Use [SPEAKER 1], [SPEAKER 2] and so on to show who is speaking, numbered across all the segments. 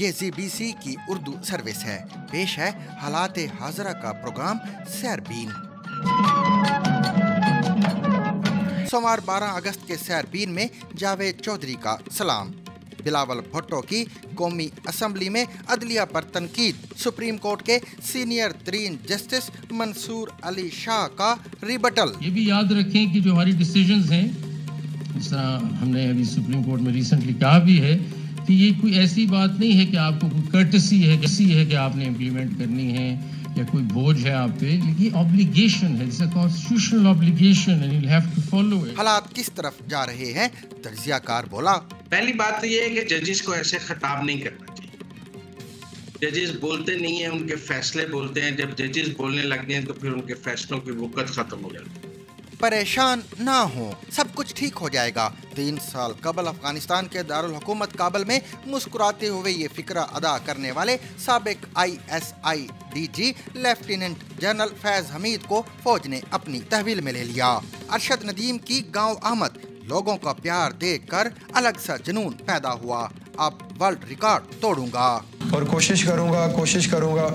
[SPEAKER 1] ये सी की उर्दू सर्विस है पेश है हालात हाजरा का प्रोग्राम सैरबीन सोमवार 12 अगस्त के सैरबीन में जावेद चौधरी का सलाम बिलावल भुट्टो की कौमी असम्बली में अदलिया पर तनकीद सुप्रीम कोर्ट के सीनियर तरीन जस्टिस मंसूर अली शाह का रिबटल ये भी याद रखें कि जो हमारी डिसीजन हैं
[SPEAKER 2] जिस तरह हमने अभी सुप्रीम कोर्ट में रिसेंटली कहा भी है तो ये कोई ऐसी बात नहीं है कि आपको कोई कर्टसी है किसी है कि आपने इम्प्लीमेंट करनी है या कोई बोझ है आप पे ये ऑब्लिगेशन है it's constitutional obligation and you have to
[SPEAKER 1] follow it हालात किस तरफ जा रहे हैं तजियाकार बोला पहली बात तो ये है कि जजेस को ऐसे खिताब नहीं करना चाहिए जजेस बोलते नहीं है उनके फैसले
[SPEAKER 2] बोलते हैं जब जजेस बोलने लग गए तो फिर उनके फैसलों की वक्त खत्म हो जाती है
[SPEAKER 1] परेशान ना हो सब कुछ ठीक हो जाएगा तीन साल कबल अफगानिस्तान के दारकूमत काबल में मुस्कुराते हुए ये फिक्र अदा करने वाले सबक I S I D G lieutenant general Faiz Hameed को फौज ने अपनी तहवील में ले लिया अरशद नदीम की गांव आमद लोगों का प्यार देखकर अलग सा जुनून पैदा हुआ अब वर्ल्ड रिकॉर्ड तोड़ूंगा और कोशिश करूंगा कोशिश करूंगा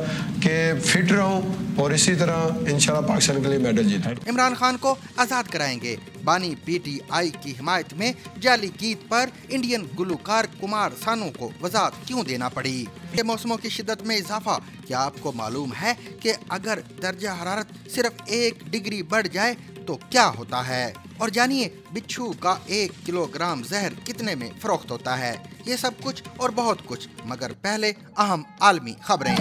[SPEAKER 1] कि फिट रहूं और इसी तरह इंशाल्लाह पाकिस्तान के लिए मेडल जीत इमरान खान को आज़ाद कराएंगे बानी पीटीआई की हिमायत में जाली गीत पर इंडियन गुलकार कुमार सानू को वजात क्यों देना पड़ी ये मौसमों की शिद्दत में इजाफा क्या आपको मालूम है कि अगर दर्जा हरारत सिर्फ एक डिग्री बढ़ जाए तो क्या होता है और जानिए बिच्छू का एक किलोग्राम जहर कितने में फरोख्त होता है ये सब कुछ और बहुत कुछ मगर पहले अहम आलमी खबरें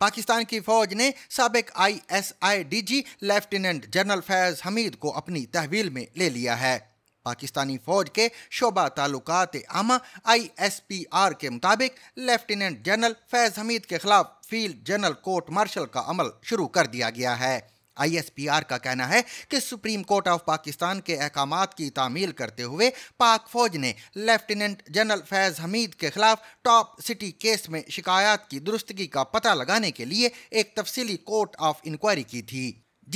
[SPEAKER 1] पाकिस्तान की फौज ने सबक I S I D G lieutenant general Faiz Hameed को अपनी तहवील में ले लिया है पाकिस्तानी फौज के शोबा ताल्लुकात आमा आई एस पी आर के मुताबिक लेफ्टिनेंट जनरल फैज हमीद के खिलाफ फील्ड जनरल कोर्ट मार्शल का अमल शुरू कर दिया गया है आईएसपीआर का कहना है कि सुप्रीम कोर्ट ऑफ पाकिस्तान के अहकाम की तामील करते हुए पाक फौज ने लेफ्टिनेंट जनरल फैज़ हमीद के खिलाफ टॉप सिटी केस में शिकायत की दुरुस्तगी का पता लगाने के लिए एक तफसीली कोर्ट ऑफ इंक्वायरी की थी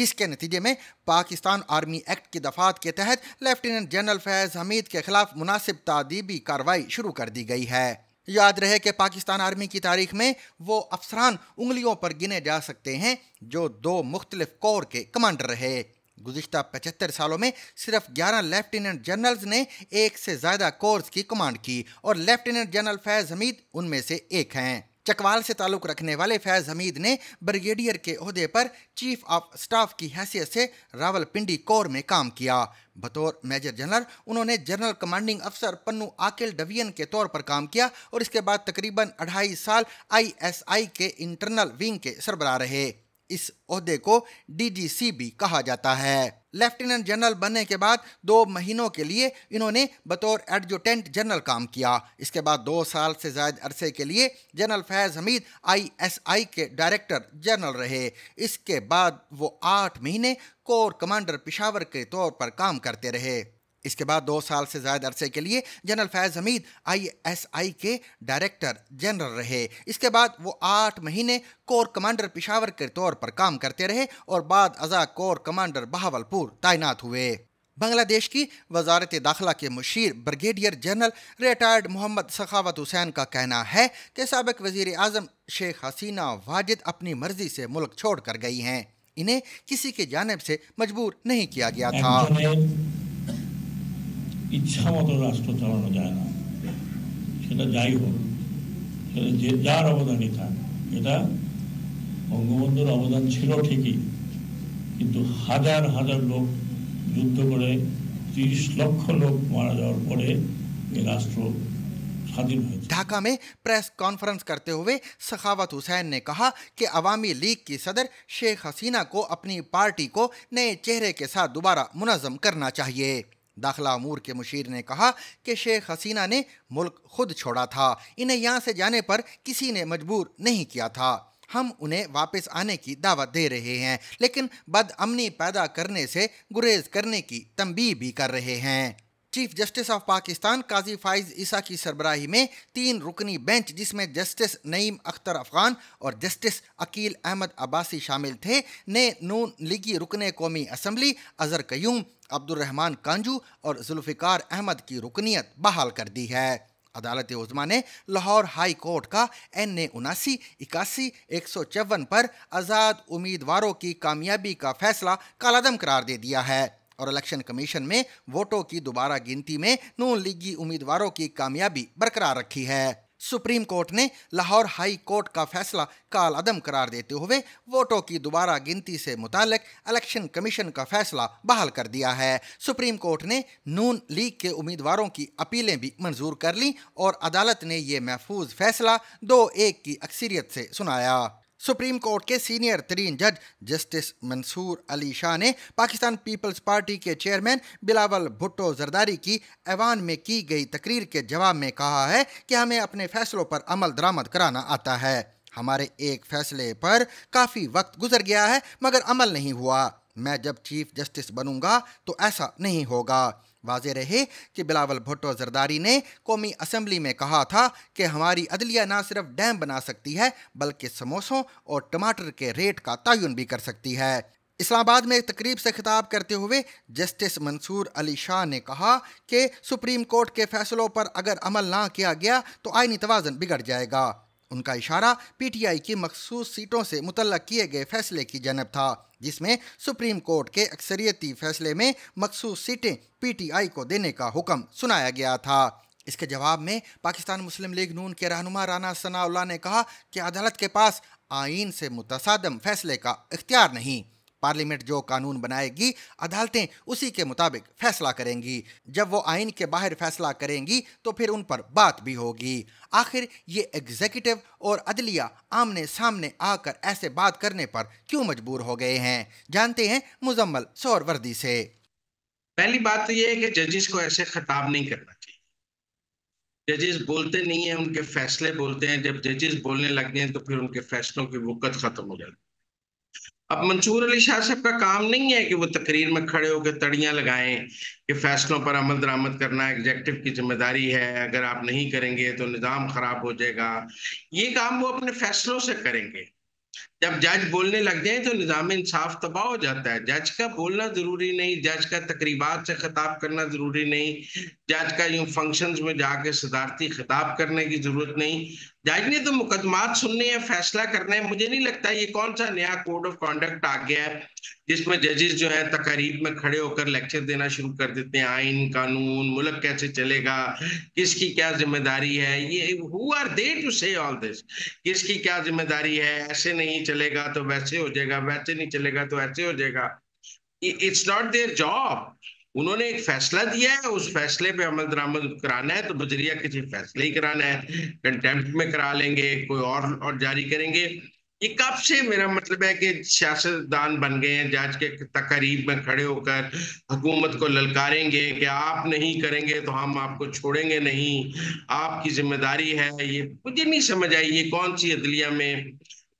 [SPEAKER 1] जिसके नतीजे में पाकिस्तान आर्मी एक्ट की दफात के तहत लेफ्टिनेंट जनरल फैज़ हमीद के खिलाफ मुनासिब तदीबी कार्रवाई शुरू कर दी गई है याद रहे कि पाकिस्तान आर्मी की तारीख में वो अफसरान उंगलियों पर गिने जा सकते हैं जो दो मुख्तलिफ कोर के कमांडर रहे गुजशत पचहत्तर सालों में सिर्फ 11 लेफ्टिनेंट जनरल्स ने एक से ज़्यादा कोर्स की कमांड की और लेफ्टिनेंट जनरल फैज़ हमीद उनमें से एक हैं चकवाल से ताल्लुक़ रखने वाले फैज़ हमीद ने ब्रिगेडियर के अहदे पर चीफ ऑफ स्टाफ की हैसियत से रावलपिंडी कोर में काम किया बतौर मेजर जनरल उन्होंने जनरल कमांडिंग अफसर पन्नू आकिल डवियन के तौर पर काम किया और इसके बाद तकरीबन अढ़ाई साल आईएसआई के इंटरनल विंग के सरबराह रहे इस अहदे को डीजीसी भी कहा जाता है लेफ्टिनेंट जनरल बनने के बाद दो महीनों के लिए इन्होंने बतौर एडजुटेंट जनरल काम किया इसके बाद दो साल से जायद अरसे के लिए जनरल फैज़ हमीद आईएसआई के डायरेक्टर जनरल रहे इसके बाद वो आठ महीने कोर कमांडर पिशावर के तौर पर काम करते रहे इसके बाद दो साल से ज्यादा अरसे के लिए जनरल फैज़ हमीद आईएसआई के डायरेक्टर जनरल रहे इसके बाद वो आठ महीने कोर कमांडर पिशावर के तौर पर काम करते रहे और बाद अजा कोर कमांडर बहावलपुर तैनात हुए बांग्लादेश की वजारत दाखिला के मुशीर brigadier general retired Mohammad Sakhawat Hussain का कहना है कि सबक वजीर अजम शेख हसीना वाजिद अपनी मर्जी से मुल्क छोड़ कर गई हैं इन्हें किसी की जानब से मजबूर नहीं किया गया था
[SPEAKER 3] ইছাওতর রাষ্ট্র চালানো যায় না সেটা যাই হোক এর জেদদার অবদানই था बेटा अंगभूतों का योगदान छिलो ठीक ही किंतु हजार हजार लोग युद्ध করে 30 लाख लोग মারা যাওয়ার পরে
[SPEAKER 1] এই রাষ্ট্র স্বাধীন হই ঢাকা মে প্রেস কনফারেন্স করতে ہوئے সফাত হোসেন نے کہا کہ عوامی لیگ کی صدر شیخ हसीना को अपनी पार्टी को नए चेहरे के साथ दोबारा मुनजम करना चाहिए दाखिला अमूर के मुशीर ने कहा कि शेख हसीना ने मुल्क खुद छोड़ा था इन्हें यहाँ से जाने पर किसी ने मजबूर नहीं किया था हम उन्हें वापस आने की दावत दे रहे हैं लेकिन बदअमनी पैदा करने से गुरेज करने की तंबी भी कर रहे हैं chief justice of Pakistan Qazi Faez Isa की सरबराही में तीन रुकनी बेंच जिसमें जस्टिस नईम अख्तर अफगान और जस्टिस अकील अहमद अब्बासी शामिल थे ने नून लीगी रुकन कौमी असम्बली अजहर कयूम अब्दुलरहमान कांजू और जुल्फ़िकार अहमद की रुकनीत बहाल कर दी है अदालत उजमा ने लाहौर हाई कोर्ट का एन ए उनासी इक्यासी एक सौ चौवन पर आज़ाद उम्मीदवारों की कामयाबी का फैसला कालादम करार दे दिया है और इलेक्शन कमीशन में वोटों की दोबारा गिनती में नून लीगी उम्मीदवारों की कामयाबी बरकरार रखी है सुप्रीम कोर्ट ने लाहौर हाई कोर्ट का फैसला काल अदम करार देते हुए वोटों की दोबारा गिनती से मुतक इलेक्शन कमीशन का फैसला बहाल कर दिया है सुप्रीम कोर्ट ने नून लीग के उम्मीदवारों की अपीलें भी मंजूर कर ली और अदालत ने ये महफूज फैसला दो एक की अक्सरियत से सुनाया सुप्रीम कोर्ट के सीनियर तरीन जज जस्टिस मंसूर अली शाह ने पाकिस्तान पीपल्स पार्टी के चेयरमैन बिलावल भुट्टो जरदारी की ऐवान में की गई तकरीर के जवाब में कहा है कि हमें अपने फैसलों पर अमल दरामद कराना आता है हमारे एक फैसले पर काफ़ी वक्त गुजर गया है मगर अमल नहीं हुआ मैं जब चीफ जस्टिस बनूंगा तो ऐसा नहीं होगा वाजे रहे कि बिलावल भुट्टो जरदारी ने कौमी असम्बली में कहा था कि हमारी अदलिया ना सिर्फ डैम बना सकती है बल्कि समोसों और टमाटर के रेट का तयन भी कर सकती है इस्लामाबाद में एक तकरीब से खिताब करते हुए जस्टिस मंसूर अली शाह ने कहा कि सुप्रीम कोर्ट के फैसलों पर अगर अमल ना किया गया तो आइनी तोज़न बिगड़ जाएगा उनका इशारा पीटीआई की मखसूस सीटों से मुतल किए गए फैसले की जनब था जिसमें सुप्रीम कोर्ट के अक्सरियती फैसले में मखसूस सीटें पीटीआई को देने का हुक्म सुनाया गया था इसके जवाब में पाकिस्तान मुस्लिम लीग नून के रहनुमा राना सनाउल्ला ने कहा कि अदालत के पास आइन से मुतसादम फैसले का इख्तियार नहीं पार्लियामेंट जो कानून बनाएगी अदालतें उसी के मुताबिक फैसला करेंगी जब वो आइन के बाहर फैसला करेंगी तो फिर उन पर बात भी होगी आखिर ये एग्जीक्यूटिव और अदलिया आमने सामने आकर ऐसे बात करने पर क्यों मजबूर हो गए हैं जानते हैं मुजम्मल सौर वर्दी से
[SPEAKER 2] पहली बात तो ये है कि जजेस को ऐसे खताब नहीं करना चाहिए जजेस बोलते नहीं है उनके फैसले बोलते हैं जब जजेस बोलने लगते हैं तो फिर उनके फैसलों की वक़्त खत्म हो जाती है अब मंसूर अली शाह साहब का काम नहीं है कि वो तकरीर में खड़े होकर तड़ियाँ लगाएं कि फैसलों पर अमल दरामद करना एग्जेक्टिव की जिम्मेदारी है अगर आप नहीं करेंगे तो निज़ाम खराब हो जाएगा ये काम वो अपने फैसलों से करेंगे जब जज बोलने लग जाए तो निज़ाम इंसाफ तबाह हो जाता है जज का बोलना ज़रूरी नहीं जज का तकरीबात से खिताब करना ज़रूरी नहीं जज का यूं फंक्शंस में जाके सदारती खिताब करने की ज़रूरत नहीं जज ने तो मुकदमा सुनने हैं फैसला करना है मुझे नहीं लगता ये कौन सा नया कोड ऑफ कॉन्डक्ट आ गया है जिसमें जजेस जो है तकारीब में खड़े होकर लेक्चर देना शुरू कर देते हैं आइन कानून मुल्क कैसे चलेगा किसकी क्या जिम्मेदारी है ये who are they to say all this किसकी क्या जिम्मेदारी है ऐसे नहीं चलेगा तो वैसे हो जाएगा वैसे नहीं चलेगा तो ऐसे हो जाएगा इट्स नॉट देयर जॉब उन्होंने एक फैसला दिया है उस फैसले पे अमल दरामद कराना है तो बजरिया किसी फैसले ही कराना है कंटेम्प्ट में करा लेंगे कोई और और जारी करेंगे ये कब से मेरा मतलब है कि सियासतदान बन गए हैं जज के तकरीब में खड़े होकर हुकूमत को ललकारेंगे कि आप नहीं करेंगे तो हम आपको छोड़ेंगे नहीं आपकी जिम्मेदारी है ये मुझे नहीं समझ आई ये कौन सी अदलिया में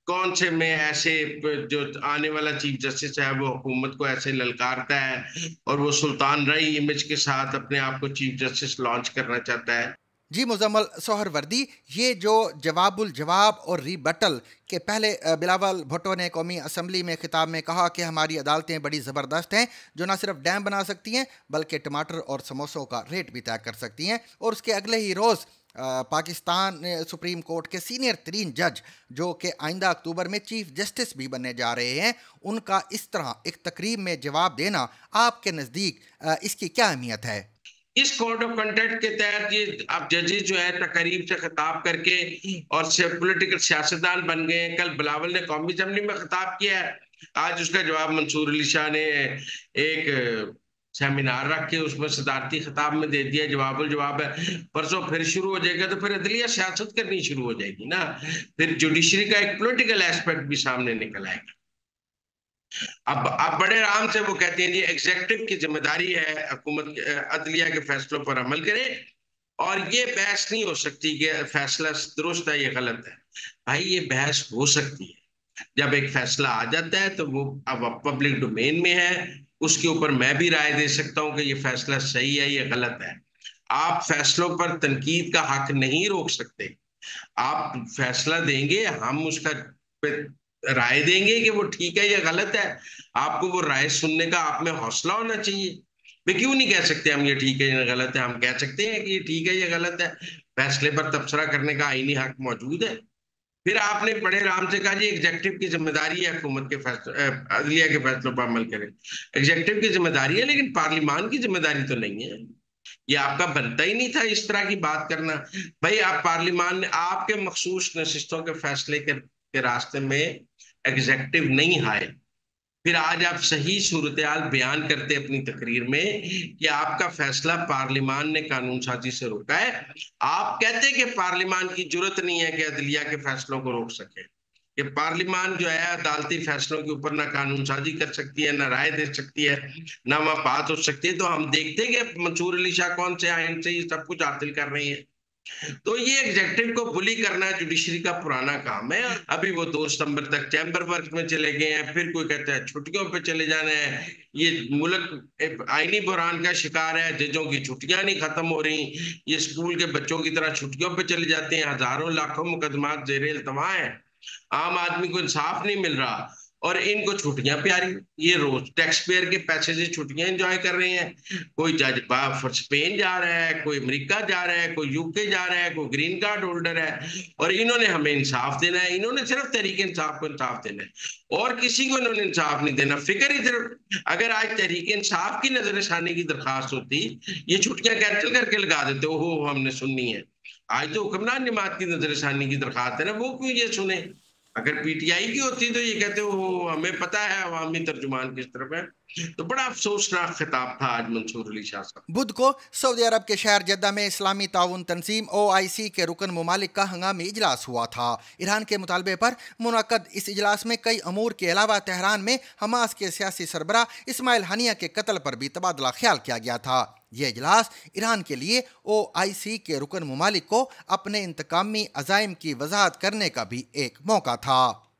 [SPEAKER 2] कौन से में ऐसे जो आने वाला चीफ जस्टिस है वो हुकूमत को ऐसे ललकारता है और वो सुल्तान रही इमेज के साथ अपने आप को चीफ जस्टिस लॉन्च करना
[SPEAKER 1] चाहता है जी मुजम्मल सोहर वर्दी ये जो जवाबुल जवाब और रिबटल के पहले बिलावल भुट्टो ने कौमी असम्बली में ख़िताब में कहा कि हमारी अदालतें बड़ी ज़बरदस्त हैं जो ना सिर्फ डैम बना सकती हैं बल्कि टमाटर और समोसों का रेट भी तय कर सकती हैं और उसके अगले ही रोज़ पाकिस्तान सुप्रीम कोर्ट के सीनियर तरीन जज जो कि आइंदा अक्टूबर में चीफ जस्टिस भी बनने जा रहे हैं उनका इस तरह एक तकरीब में जवाब देना आपके नज़दीक इसकी क्या अहमियत है
[SPEAKER 2] इस कोड ऑफ कंडक्ट के तहत ये अब जजेज जो है तकरीब से खिताब करके और से पोलिटिकल सियासतदान बन गए कल बिलावल ने कौमी असम्बली में खिताब किया है आज उसका जवाब मंसूर अली शाह ने एक सेमिनार रख के उसमें सिदारती खिताब में दे दिया जवाबुल जवाब है परसों फिर शुरू हो जाएगा तो फिर अदलिया सियासत करनी शुरू हो जाएगी ना फिर जुडिशरी का एक पोलिटिकल एस्पेक्ट भी सामने निकल आएगा अब आप बड़े आराम से वो कहते हैं जी एग्जेक्टिव की जिम्मेदारी है हुकूमत अदलिया के फैसलों पर अमल करे और ये बहस नहीं हो सकती कि फैसला दुरुस्त है या गलत है भाई ये बहस हो सकती है जब एक फैसला आ जाता है तो वो अब पब्लिक डोमेन में है उसके ऊपर मैं भी राय दे सकता हूँ कि ये फैसला सही है या गलत है आप फैसलों पर तनकीद का हक नहीं रोक सकते आप फैसला देंगे हम उसका राय देंगे कि वो ठीक है या गलत है आपको वो राय सुनने का आप में हौसला होना चाहिए वे क्यों नहीं कह सकते हम ये ठीक है या गलत है हम कह सकते हैं कि ये ठीक है या गलत है फैसले पर तबसरा करने का आईनी हक मौजूद है फिर आपने पढ़े राम से कहा जी एग्जेक्टिव की जिम्मेदारी है हुकूमत के फैसलों अदलिया के फैसलों पर अमल करें एग्जेक्टिव की जिम्मेदारी है लेकिन पार्लिमान की जिम्मेदारी तो नहीं है ये आपका बनता ही नहीं था इस तरह की बात करना भाई आप पार्लिमान ने आपके मखसूस नशिस्तों के फैसले के, के रास्ते में एग्जेक्टिव नहीं आए फिर आज आप सही सूरत बयान करते अपनी तकरीर में कि आपका फैसला पार्लिमान ने कानून साजी से रोका है आप कहते कि पार्लिमान की जरूरत नहीं है कि अदलिया के फैसलों को रोक सके कि पार्लिमान जो है अदालती फैसलों के ऊपर ना कानून साजी कर सकती है ना राय दे सकती है ना वहां बात हो सकती है तो हम देखते हैं कि मंसूर अली शाह कौन से आइन से ये सब कुछ हासिल कर रही है तो ये एग्जेक्टिव को बुली करना जुडिशरी का पुराना काम है अभी वो दो सितंबर तक चैम्बर वर्क में चले गए हैं फिर कोई कहता है छुट्टियों पे चले जाने हैं ये मुल्क आईनी बुरान का शिकार है जजों की छुट्टियां नहीं खत्म हो रही ये स्कूल के बच्चों की तरह छुट्टियों पे चले जाते हैं हजारों लाखों मुकदमा जेरे अल्तवा है आम आदमी को इंसाफ नहीं मिल रहा और इनको छुट्टियां प्यारी ये रोज टैक्स पेयर के पैसे से छुट्टियां एंजॉय कर रहे हैं कोई जज बाप स्पेन जा रहा है कोई अमेरिका जा रहा है कोई यूके जा रहा है कोई ग्रीन कार्ड होल्डर है और इन्होंने हमें इंसाफ देना है इन्होंने सिर्फ तरीके इंसाफ को इंसाफ देना है और किसी को इन्होंने इंसाफ नहीं देना फिक्र ही सिर्फ अगर आज तहरीक इंसाफ की नजरसानी की दरखास्त होती ये छुट्टियां कैंसिल करके लगा देते ओहो हमने सुननी है आज तो हुक्मरान जमात की नजरसानी की दरखास्त है ना वो क्यों ये सुने अगर पीटीआई की होती तो ये कहते हो हमें पता है अवामी तर्जुमान किस तरफ है तो बड़ा अफसोसनाक खिताब था आज मंसूर अली शाह
[SPEAKER 1] साहब बुध को सऊदी अरब के शहर जद्दा में इस्लामी ताउन तंजीम ओ आई सी के रुकन ममालिक का हंगामी इजलास हुआ था ईरान के मुतालबे पर मुनद इस इजलास में कई अमूर के अलावा तेहरान में हमास के सियासी सरबरा इसमाइल हनिया के कत्ल पर भी तबादला ख्याल किया गया था ये इजलास ईरान के लिए ओ आई सी के रुकन ममालिक को अपने इंतकामी अजायम की वजाहत करने का भी एक मौका था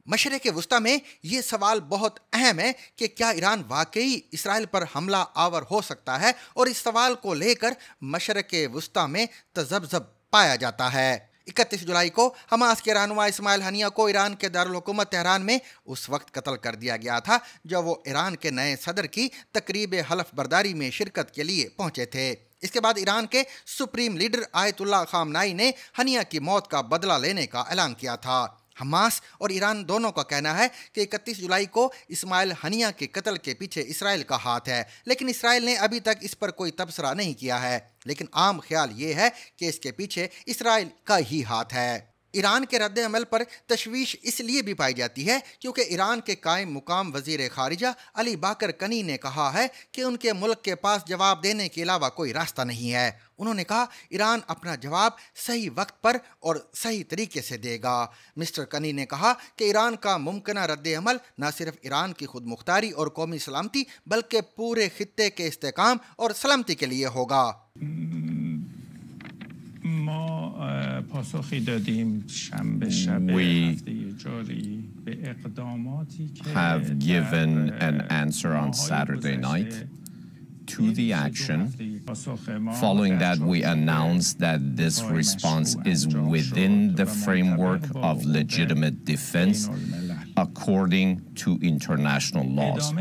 [SPEAKER 1] मशरक़ वस्ती में ये सवाल बहुत अहम है कि क्या ईरान वाकई इसराइल पर हमला आवर हो सकता है और इस सवाल को लेकर मशरक़ वस्ती में तजबजब पाया जाता है इकतीस जुलाई को हमास के रहनुमा इसमाइल हनिया को ईरान के दारकूमत तहरान में उस वक्त कत्ल कर दिया गया था जब वो ईरान के नए सदर की तकरीब हलफ बर्दारी में शिरकत के लिए पहुंचे थे इसके बाद ईरान के सुप्रीम लीडर आयतुल्ला खामनाई ने हनिया की मौत का बदला लेने का ऐलान किया था हमास और ईरान दोनों का कहना है कि 31 जुलाई को इस्माइल हनिया के कत्ल के पीछे इसराइल का हाथ है लेकिन इसराइल ने अभी तक इस पर कोई तबसरा नहीं किया है लेकिन आम ख्याल ये है कि इसके पीछे इसराइल का ही हाथ है ईरान के रद्द अमल पर तशवीश इसलिए भी पाई जाती है क्योंकि ईरान के कायम मुकाम वजीर खारिजा अली बाकर कनी ने कहा है कि उनके मुल्क के पास जवाब देने के अलावा कोई रास्ता नहीं है उन्होंने कहा ईरान अपना जवाब सही वक्त पर और सही तरीके से देगा मिस्टर कनी ने कहा कि ईरान का मुमकिन रद्द अमल न सिर्फ ईरान की खुद मुख्तारी और कौमी सलामती बल्कि पूरे खत्े के इसकाम और सलामती के लिए होगा
[SPEAKER 2] We have given an answer on Saturday night to the action. Following that, we announced that this response is within the framework of legitimate defense according to international laws.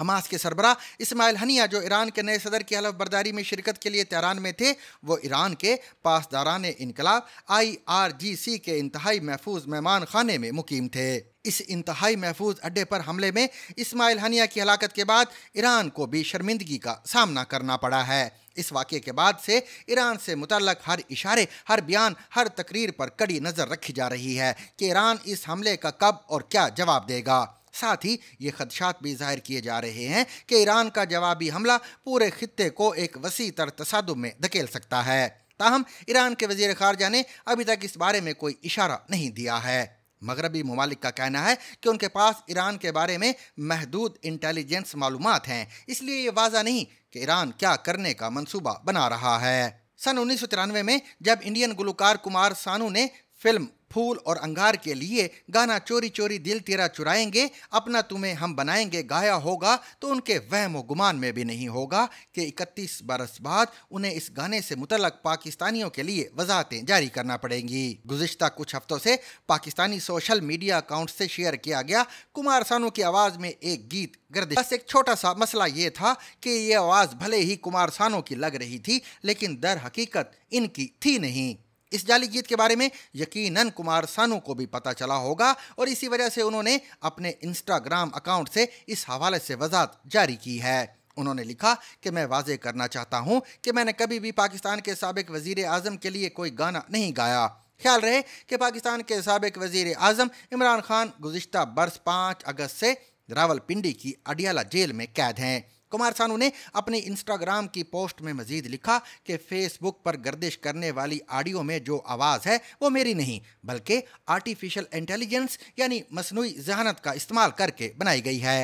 [SPEAKER 1] Hamas के सरबरा इसमाइल हनिया जो Iran के नए सदर की हलफ बर्दारी में शिरकत के लिए तैरान में थे वो ईरान के पासदारान इनकलाब आई आर जी सी के इंतहाई महफूज मेहमान खाने में मुकीम थे इस इंतहाई महफूज अड्डे पर हमले में इसमाइल हनिया की हलाकत के बाद ईरान को भी शर्मिंदगी का सामना करना पड़ा है इस वाक्य के बाद से ईरान से मुतल हर इशारे हर बयान हर तकरीर पर कड़ी नज़र रखी जा रही है कि ईरान इस हमले का कब और क्या जवाब देगा साथ ही ये खदशात भी जाहिर किए जा रहे हैं कि ईरान का जवाबी हमला पूरे खत्े को एक वसी तर तसादुम में धकेल सकता है ताहम ईरान के वजीर खारजा ने अभी तक इस बारे में कोई इशारा नहीं दिया है मगरबी ममालिक का कहना है कि उनके पास ईरान के बारे में महदूद इंटेलिजेंस मालूम हैं इसलिए ये वाजा नहीं कि ईरान क्या करने का मनसूबा बना रहा है सन उन्नीस में जब इंडियन गुलकार कुमार सानू ने फिल्म फूल और अंगार के लिए गाना चोरी चोरी दिल तेरा चुराएंगे अपना तुम्हें हम बनाएंगे गाया होगा तो उनके वहम गुमान में भी नहीं होगा कि 31 बरस बाद उन्हें इस गाने से मुतलक पाकिस्तानियों के लिए वजाहतें जारी करना पड़ेंगी गुजशत कुछ हफ्तों से पाकिस्तानी सोशल मीडिया अकाउंट से शेयर किया गया कुमार सानू की आवाज़ में एक गीत गर्दिश बस एक छोटा सा मसला ये था कि ये आवाज़ भले ही कुमार सानू की लग रही थी लेकिन दर हकीकत इनकी थी नहीं इस जाली गीत के बारे में यकीनन कुमार सानू को भी पता चला होगा और इसी वजह से उन्होंने अपने इंस्टाग्राम अकाउंट से इस हवाले से वजात जारी की है उन्होंने लिखा कि मैं वाजे करना चाहता हूं कि मैंने कभी भी पाकिस्तान के सबक वजीर आजम के लिए कोई गाना नहीं गाया ख्याल रहे कि पाकिस्तान के सबक वजीर आजम इमरान खान गुजशत बरस पाँच अगस्त से रावलपिंडी की अडियाला जेल में कैद हैं कुमार सानू ने अपने इंस्टाग्राम की पोस्ट में मजीद लिखा कि फेसबुक पर गर्दिश करने वाली ऑडियो में जो आवाज़ है वो मेरी नहीं बल्कि आर्टिफिशियल इंटेलिजेंस यानी मसनू जहानत का इस्तेमाल करके बनाई गई है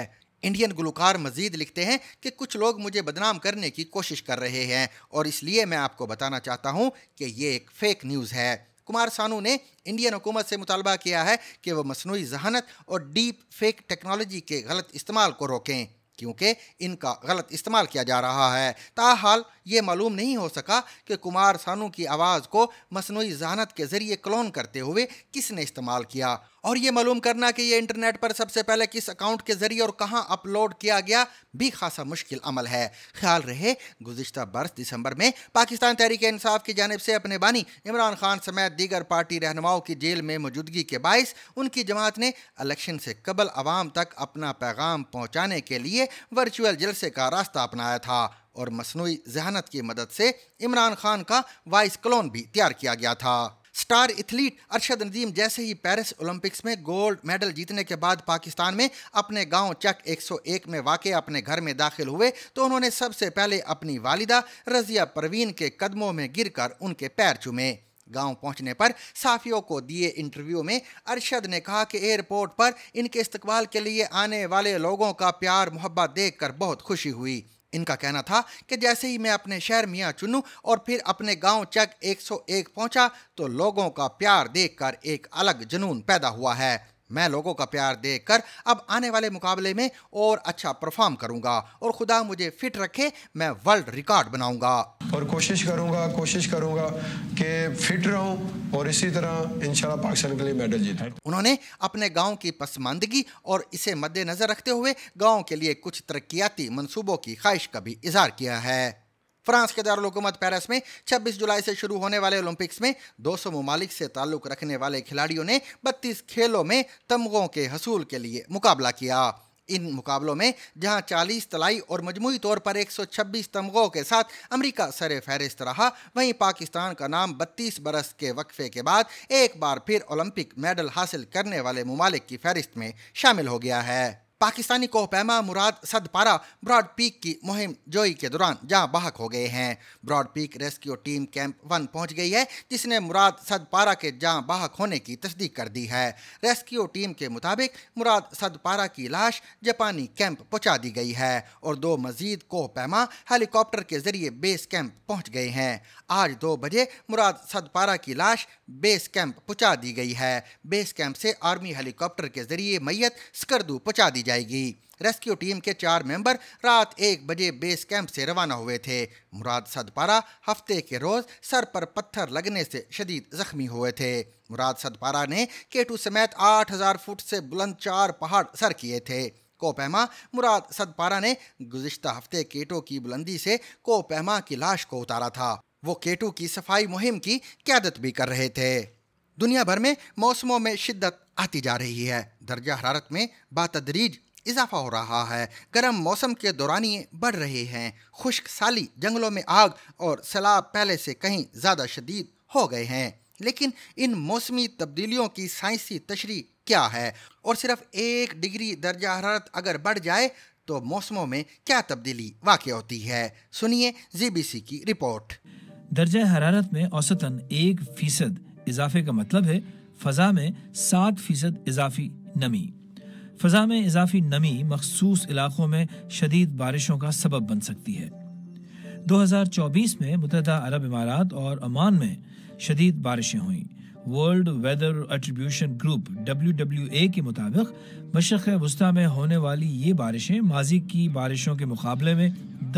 [SPEAKER 1] इंडियन गुलकार मजीद लिखते हैं कि कुछ लोग मुझे बदनाम करने की कोशिश कर रहे हैं और इसलिए मैं आपको बताना चाहता हूँ कि ये एक फेक न्यूज़ है कुमार सानू ने इंडियन हुकूमत से मुतालबा किया है कि वह मसनू जहानत और डीप फेक टेक्नोलॉजी के गलत इस्तेमाल को रोकें क्योंकि इनका गलत इस्तेमाल किया जा रहा है ताहाल ये मालूम नहीं हो सका कि कुमार सानू की आवाज़ को मसनू जहानत के ज़रिए क्लोन करते हुए किसने इस्तेमाल किया और ये मालूम करना कि ये इंटरनेट पर सबसे पहले किस अकाउंट के ज़रिए और कहाँ अपलोड किया गया भी खासा मुश्किल अमल है ख्याल रहे गुजशत बरस दिसंबर में पाकिस्तान तहरीक इंसाफ की जानब से अपने बानी इमरान खान समेत दीगर पार्टी रहनुमाओं की जेल में मौजूदगी के बायस उनकी जमात ने इलेक्शन से कबल आवाम तक अपना पैगाम पहुँचाने के लिए वर्चुअल जलसे का रास्ता अपनाया था और मसनू जहानत की मदद से इमरान खान का वाइस क्लोन भी तैयार किया गया था स्टार एथलीट अरशद नदीम जैसे ही पेरिस ओलंपिक्स में गोल्ड मेडल जीतने के बाद पाकिस्तान में अपने गांव चक 101 में वाक़ अपने घर में दाखिल हुए तो उन्होंने सबसे पहले अपनी वालिदा रजिया परवीन के कदमों में गिरकर उनके पैर चूमे गांव पहुंचने पर साफियों को दिए इंटरव्यू में अरशद ने कहा कि एयरपोर्ट पर इनके इस्तकबाल के लिए आने वाले लोगों का प्यार मोहब्बत देख कर बहुत खुशी हुई इनका कहना था कि जैसे ही मैं अपने शहर मियाँ चुनू और फिर अपने गांव चक 101 पहुंचा तो लोगों का प्यार देखकर एक अलग जुनून पैदा हुआ है मैं लोगों का प्यार देखकर अब आने वाले मुकाबले में और अच्छा परफॉर्म करूंगा और खुदा मुझे फिट रखे मैं वर्ल्ड रिकॉर्ड बनाऊंगा और कोशिश करूंगा कोशिश करूंगा कि फिट रहूं और इसी तरह इंशाल्लाह पाकिस्तान के लिए मेडल जीत उन्होंने अपने गांव की पसमानदगी और इसे मद्देनजर रखते हुए गांव के लिए कुछ तरक्याती मनसूबों की ख्वाहिश का भी इजहार किया है फ्रांस के दारकूमत पेरिस में 26 जुलाई से शुरू होने वाले ओलंपिक्स में 200 सौ ममालिक से ताल्लुक रखने वाले खिलाड़ियों ने 32 खेलों में तमगों के हसूल के लिए मुकाबला किया इन मुकाबलों में जहां 40 तलाई और मजमू तौर पर 126 तमगों के साथ अमेरिका सर फहरिस्त रहा वहीं पाकिस्तान का नाम 32 बरस के वक्फे के बाद एक बार फिर ओलंपिक मेडल हासिल करने वाले ममालिक की फहरिस्त में शामिल हो गया है पाकिस्तानी कोहपैमा मुराद सदपारा ब्रॉड पीक की मुहिम जोई के दौरान जहां बाहक हो गए हैं Broad Peak rescue team camp one पहुंच गई है जिसने मुराद सदपारा के जहां बाहक होने की तस्दीक कर दी है रेस्क्यू टीम के मुताबिक मुराद सदपारा की लाश जापानी कैंप पहुंचा दी गई है और दो मजीद कोहपैमा हेलीकॉप्टर के जरिए बेस कैंप पहुँच गए हैं आज दो बजे मुराद सदपारा की लाश बेस कैंप पहुँचा दी गई है बेस कैंप से आर्मी हेलीकॉप्टर के जरिए मैयत स्कर्दू पहुँचा दी जाएगी रेस्क्यू टीम के चार मेंबर रात एक बजे बेस कैंप से रवाना हुए थे मुराद सदपारा हफ्ते के रोज सर पर पत्थर लगने से शदीद जख्मी हुए थे मुराद सदपारा ने केटू समेत 8000 फुट से बुलंद चार पहाड़ सर किए थे कोपहमा मुराद सदपारा ने गुजशत हफ्ते केटो की बुलंदी से कोपहमा की लाश को उतारा था वो केटू की सफाई मुहिम की क्यादत भी कर रहे थे दुनिया भर में मौसमों में शिद्दत आती जा रही है दर्जा हरारत में बातदरीज इजाफा हो रहा है गर्म मौसम के दौरानिए बढ़ रहे हैं खुश्क साली जंगलों में आग और सैलाब पहले से कहीं ज़्यादा शदीद हो गए हैं लेकिन इन मौसमी तब्दीलियों की साइंसी तशरी क्या है और सिर्फ एक डिग्री दर्जा हरारत अगर बढ़ जाए तो मौसमों में क्या तब्दीली वाक़ होती है सुनिए जीबीसी की रिपोर्ट
[SPEAKER 3] दर्जा हरारत में औसतन एक फीसद इजाफे का मतलब है फ़ज़ा में सात फीसद इजाफी नमी फ़ज़ा में इजाफी नमी मखसूस इलाकों में शदीद बारिशों का सबब बन सकती है 2024 में मुतद अरब इमारात और अमान में शदीद बारिशें हुई World Weather Attribution group W W A के मुताबिक मशरक़ वस्ती में होने वाली ये बारिशें माजी की बारिशों के मुकाबले में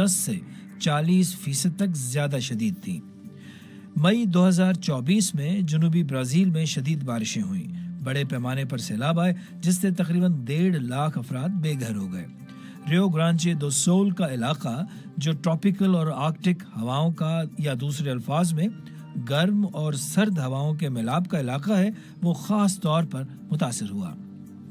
[SPEAKER 3] 10 से 40 फीसद तक ज़्यादा शदीद थीं मई 2024 में जुनूबी ब्राज़ील में शदीद बारिशें हुई बड़े पैमाने पर सैलाब आए जिससे तकरीबन डेढ़ लाख अफराद बेघर हो गए रियो ग्रांचे दो सोल का इलाका जो ट्रॉपिकल और आर्कटिक हवाओं का या दूसरे अल्फाज में गर्म और सर्द हवाओं के मिलाप का इलाका है वो ख़ास तौर पर मुतासर हुआ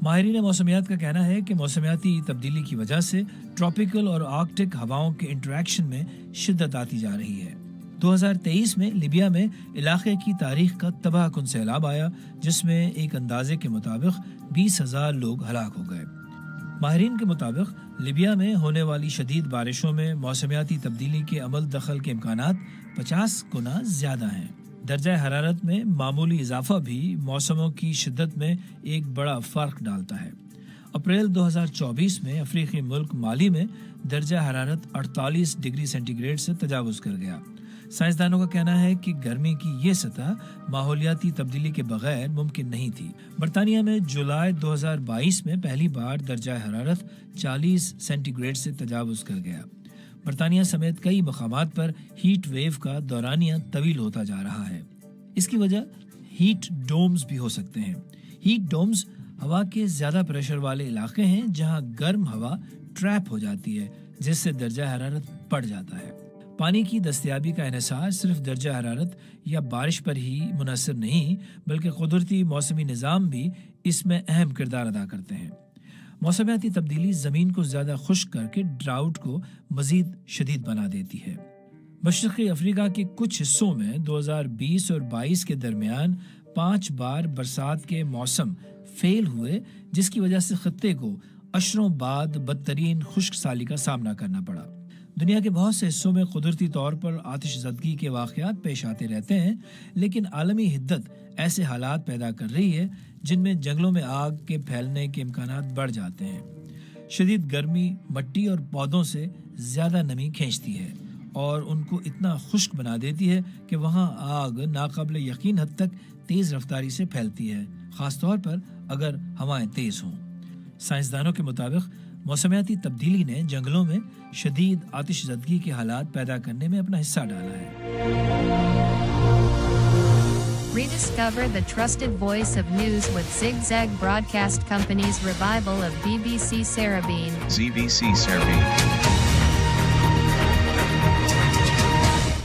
[SPEAKER 3] माहरीन मौसमियात का कहना है कि मौसमियाती तब्दीली की वजह से ट्रॉपिकल और आर्कटिक हवाओं के इंटरेक्शन में शिद्दत आती जा रही है 2023 में लिबिया में इलाके की तारीख का तबाह कन सैलाब आया जिसमें एक अंदाजे के मुताबिक बीस हजार लोग हलाक हो गए माहरीन के मुताबिक लिबिया में होने वाली शदीद बारिशों में मौसमियाती तब्दीली के अमल दखल के इम्कान पचास गुना ज़्यादा हैं दर्जा हरारत में मामूली इजाफा भी मौसमों की शिद्दत में एक बड़ा फ़र्क डालता है अप्रैल 2024 में अफ्रीकी मुल्क माली में दर्जा हरारत 48 डिग्री सेंटीग्रेड से तजावज़ कर गया साइंसदानों का कहना है कि गर्मी की ये सतह माहौलियाती तब्दीली के बगैर मुमकिन नहीं थी बरतानिया में जुलाई 2022 में पहली बार दर्जा हरारत 40 सेंटीग्रेड से तजावज़ कर गया बरतानिया समेत कई मकाम पर हीट वेव का दौरानिया तवील होता जा रहा है इसकी वजह हीट डोम्स भी हो सकते हैं हीट डोम्स हवा के ज़्यादा प्रेशर वाले इलाके हैं जहां गर्म हवा ट्रैप हो जाती है जिससे दर्जा हरारत बढ़ जाता है पानी की दस्तियाबी का इसार सिर्फ दर्जा हरारत या बारिश पर ही मुनसर नहीं बल्कि कुदरती मौसमी निज़ाम भी इसमें अहम किरदार अदा करते हैं मौसमियाती तब्दीली ज़मीन को ज़्यादा खुश करके ड्राउट को मज़ीद शदीद बना देती है मशरक़ी अफ्रीका के कुछ हिस्सों में दो हजार बीस और बाईस के दरमियान पाँच बार बरसात के मौसम फेल हुए जिसकी वजह से खत्े को अशरों बाद बदतरीन खुश्क साली का सामना करना पड़ा दुनिया के बहुत से हिस्सों में कुदरती तौर पर आतिशजदगी के वाकयात पेश आते रहते हैं लेकिन आलमी हिद्दत ऐसे हालात पैदा कर रही है जिनमें जंगलों में आग के फैलने के इम्कान बढ़ जाते हैं शदीद गर्मी मट्टी और पौधों से ज़्यादा नमी खींचती है और उनको इतना खुश्क बना देती है कि वहाँ आग नाकबले यकीन हद तक तेज़ रफ्तारी से फैलती है ख़ासतौर पर अगर हवाएं तेज़ हों साइंसदानों के मुताबिक मौसमियाती तब्दीली ने जंगलों में शदीद आतिशजदगी के हालात पैदा करने में अपना हिस्सा डाला है Rediscover the trusted voice of news with Zigzag Broadcast Company's revival of BBC Sarabine.
[SPEAKER 2] ZBC Sarabine.